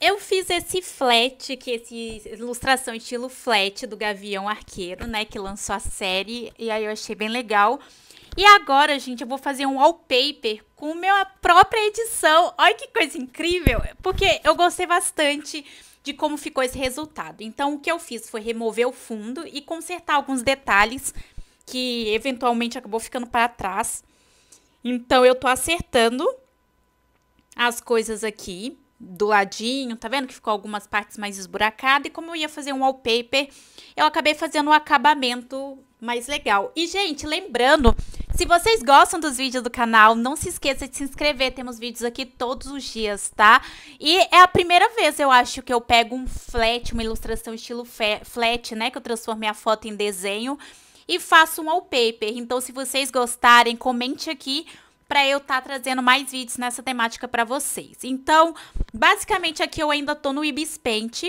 Eu fiz esse flat, que esse ilustração estilo flat do Gavião Arqueiro, né, que lançou a série, e aí eu achei bem legal. E agora, gente, eu vou fazer um wallpaper com minha própria edição. Olha que coisa incrível, porque eu gostei bastante de como ficou esse resultado. Então, o que eu fiz foi remover o fundo e consertar alguns detalhes que eventualmente acabou ficando para trás. Então, eu tô acertando as coisas aqui do ladinho, tá vendo que ficou algumas partes mais esburacadas, e como eu ia fazer um wallpaper, eu acabei fazendo um acabamento mais legal. E, gente, lembrando, se vocês gostam dos vídeos do canal, não se esqueça de se inscrever, temos vídeos aqui todos os dias, tá? E é a primeira vez, eu acho, que eu pego um flat, uma ilustração estilo flat, né, que eu transformei a foto em desenho, e faço um wallpaper. Então, se vocês gostarem, comente aqui para eu estar tá trazendo mais vídeos nessa temática para vocês. Então, basicamente aqui eu ainda tô no Ibis Paint.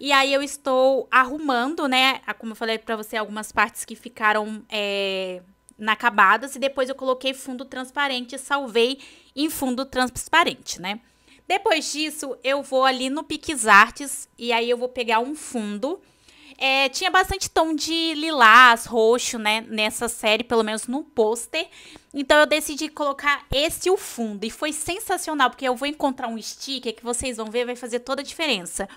E aí eu estou arrumando, né? Como eu falei para você, algumas partes que ficaram é, inacabadas. E depois eu coloquei fundo transparente e salvei em fundo transparente, né? Depois disso, eu vou ali no PixArts e aí eu vou pegar um fundo é, tinha bastante tom de lilás, roxo, né? Nessa série, pelo menos no pôster. Então eu decidi colocar esse o fundo. E foi sensacional, porque eu vou encontrar um sticker que vocês vão ver, vai fazer toda a diferença.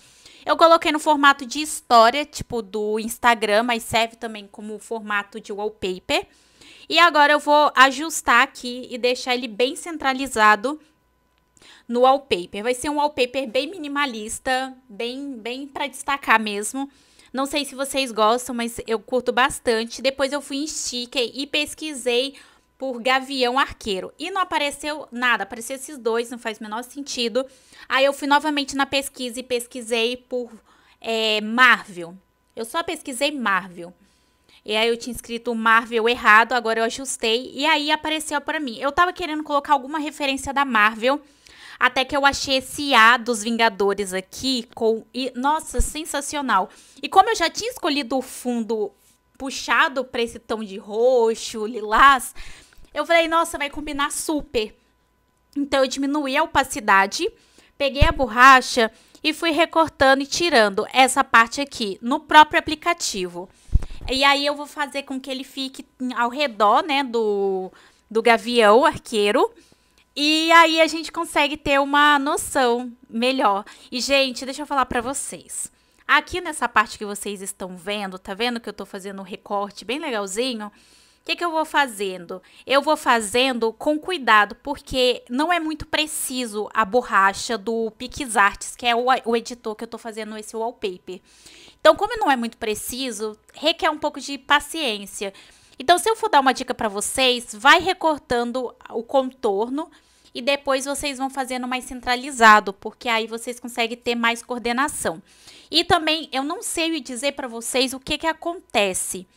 Eu coloquei no formato de história, tipo do Instagram, mas serve também como formato de wallpaper. E agora eu vou ajustar aqui e deixar ele bem centralizado no wallpaper. Vai ser um wallpaper bem minimalista, bem, bem para destacar mesmo. Não sei se vocês gostam, mas eu curto bastante. Depois eu fui em Sticker e pesquisei por Gavião Arqueiro. E não apareceu nada, apareceu esses dois, não faz o menor sentido. Aí eu fui novamente na pesquisa e pesquisei por é, Marvel. Eu só pesquisei Marvel. E aí eu tinha escrito Marvel errado, agora eu ajustei e aí apareceu para mim. Eu tava querendo colocar alguma referência da Marvel, até que eu achei esse A dos Vingadores aqui com e nossa, sensacional. E como eu já tinha escolhido o fundo puxado para esse tom de roxo, lilás, eu falei, nossa, vai combinar super. Então eu diminuí a opacidade, peguei a borracha e fui recortando e tirando essa parte aqui no próprio aplicativo. E aí eu vou fazer com que ele fique ao redor, né, do, do gavião arqueiro. E aí a gente consegue ter uma noção melhor. E, gente, deixa eu falar para vocês. Aqui nessa parte que vocês estão vendo, tá vendo que eu tô fazendo um recorte bem legalzinho? O que, que eu vou fazendo? Eu vou fazendo com cuidado, porque não é muito preciso a borracha do PixArts, que é o, o editor que eu tô fazendo esse wallpaper. Então, como não é muito preciso, requer um pouco de paciência. Então, se eu for dar uma dica para vocês, vai recortando o contorno e depois vocês vão fazendo mais centralizado, porque aí vocês conseguem ter mais coordenação. E também eu não sei dizer para vocês o que que acontece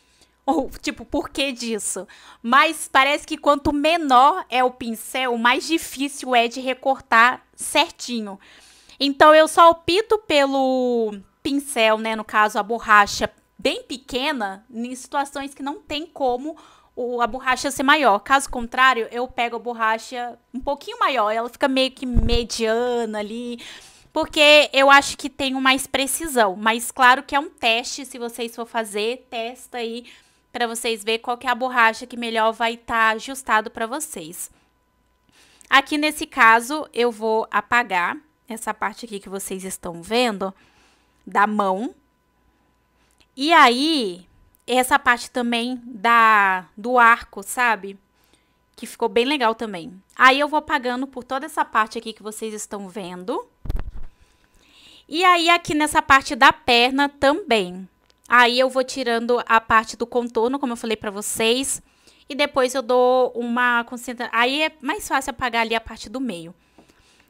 ou tipo por que disso, mas parece que quanto menor é o pincel, mais difícil é de recortar certinho. Então eu só opto pelo pincel, né, no caso a borracha bem pequena, em situações que não tem como o, a borracha ser maior. Caso contrário, eu pego a borracha um pouquinho maior, ela fica meio que mediana ali, porque eu acho que tenho mais precisão. Mas claro que é um teste, se vocês for fazer, testa aí para vocês ver qual que é a borracha que melhor vai estar tá ajustado para vocês. Aqui nesse caso, eu vou apagar essa parte aqui que vocês estão vendo da mão. E aí, essa parte também da do arco, sabe? Que ficou bem legal também. Aí eu vou apagando por toda essa parte aqui que vocês estão vendo. E aí aqui nessa parte da perna também. Aí eu vou tirando a parte do contorno, como eu falei para vocês, e depois eu dou uma concentração. Aí é mais fácil apagar ali a parte do meio.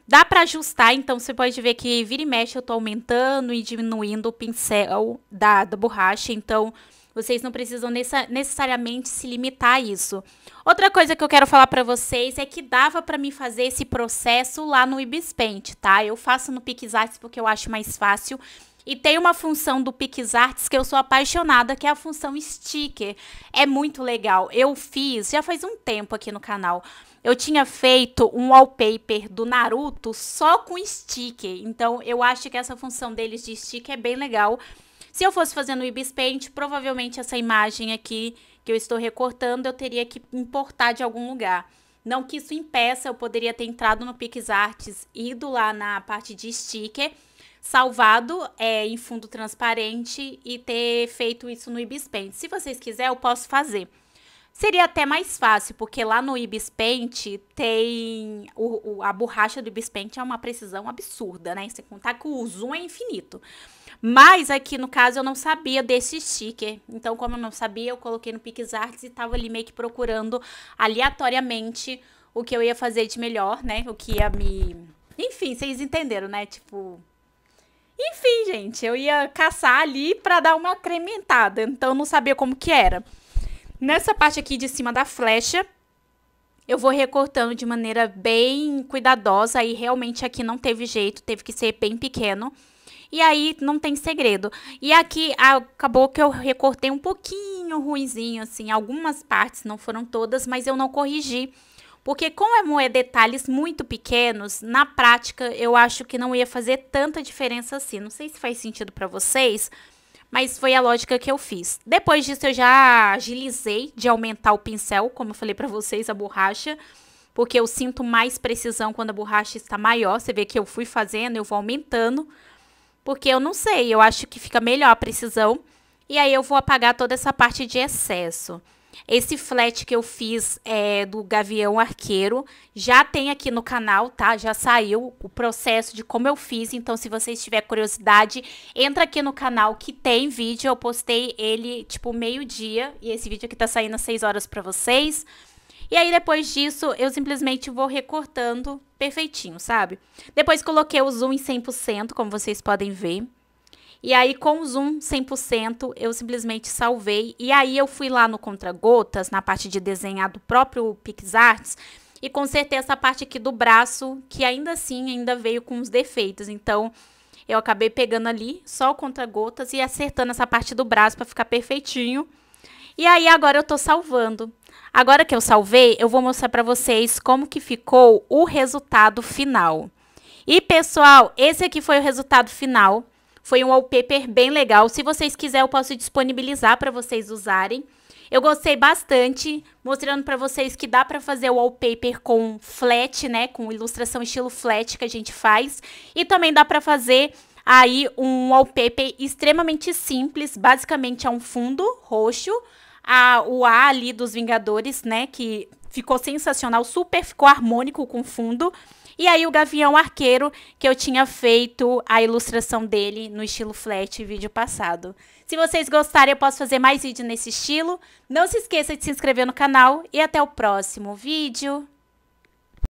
Dá para ajustar, então você pode ver que vira e mexe eu tô aumentando e diminuindo o pincel da, da borracha, então vocês não precisam necessariamente se limitar a isso. Outra coisa que eu quero falar para vocês é que dava para mim fazer esse processo lá no Ibispaint, tá? Eu faço no PixArts porque eu acho mais fácil. E tem uma função do PixArts que eu sou apaixonada, que é a função sticker. É muito legal. Eu fiz, já faz um tempo aqui no canal. Eu tinha feito um wallpaper do Naruto só com sticker. Então, eu acho que essa função deles de sticker é bem legal. Se eu fosse fazer no Ibis Paint, provavelmente essa imagem aqui que eu estou recortando, eu teria que importar de algum lugar. Não que isso impeça, eu poderia ter entrado no PixArts, ido lá na parte de sticker, salvado é, em fundo transparente e ter feito isso no Ibis Paint. Se vocês quiserem, eu posso fazer. Seria até mais fácil, porque lá no Ibis Paint tem... O, o, a borracha do Ibis Paint é uma precisão absurda, né? Sem contar que o zoom é infinito. Mas aqui no caso eu não sabia desse sticker. Então, como eu não sabia, eu coloquei no PixArts e tava ali meio que procurando aleatoriamente o que eu ia fazer de melhor, né? O que ia me. Enfim, vocês entenderam, né? Tipo. Enfim, gente, eu ia caçar ali para dar uma acrementada. Então, eu não sabia como que era. Nessa parte aqui de cima da flecha, eu vou recortando de maneira bem cuidadosa. E realmente aqui não teve jeito, teve que ser bem pequeno. E aí não tem segredo. E aqui acabou que eu recortei um pouquinho ruizinho, assim, algumas partes, não foram todas, mas eu não corrigi. Porque como é detalhes muito pequenos, na prática eu acho que não ia fazer tanta diferença assim. Não sei se faz sentido para vocês, mas foi a lógica que eu fiz. Depois disso eu já agilizei de aumentar o pincel, como eu falei para vocês, a borracha, porque eu sinto mais precisão quando a borracha está maior. Você vê que eu fui fazendo, eu vou aumentando. Porque eu não sei, eu acho que fica melhor a precisão. E aí eu vou apagar toda essa parte de excesso. Esse flat que eu fiz é, do Gavião Arqueiro já tem aqui no canal, tá? Já saiu o processo de como eu fiz. Então, se você tiver curiosidade, entra aqui no canal que tem vídeo. Eu postei ele, tipo, meio-dia. E esse vídeo aqui tá saindo às 6 horas pra vocês. E aí, depois disso, eu simplesmente vou recortando perfeitinho, sabe? Depois coloquei o zoom em 100%, como vocês podem ver. E aí, com o zoom 100%, eu simplesmente salvei. E aí, eu fui lá no Contra-Gotas, na parte de desenhar do próprio PixArts, e consertei essa parte aqui do braço, que ainda assim, ainda veio com uns defeitos. Então, eu acabei pegando ali só o Contra-Gotas e acertando essa parte do braço para ficar perfeitinho. E aí agora eu estou salvando. Agora que eu salvei, eu vou mostrar para vocês como que ficou o resultado final. E pessoal, esse aqui foi o resultado final. Foi um wallpaper bem legal. Se vocês quiserem, eu posso disponibilizar para vocês usarem. Eu gostei bastante, mostrando para vocês que dá para fazer o wallpaper com flat, né, com ilustração estilo flat que a gente faz, e também dá para fazer aí um wallpaper extremamente simples, basicamente é um fundo roxo, a, o A ali dos Vingadores, né? Que ficou sensacional, super ficou harmônico com o fundo. E aí o Gavião Arqueiro, que eu tinha feito a ilustração dele no estilo flat vídeo passado. Se vocês gostarem, eu posso fazer mais vídeo nesse estilo. Não se esqueça de se inscrever no canal e até o próximo vídeo.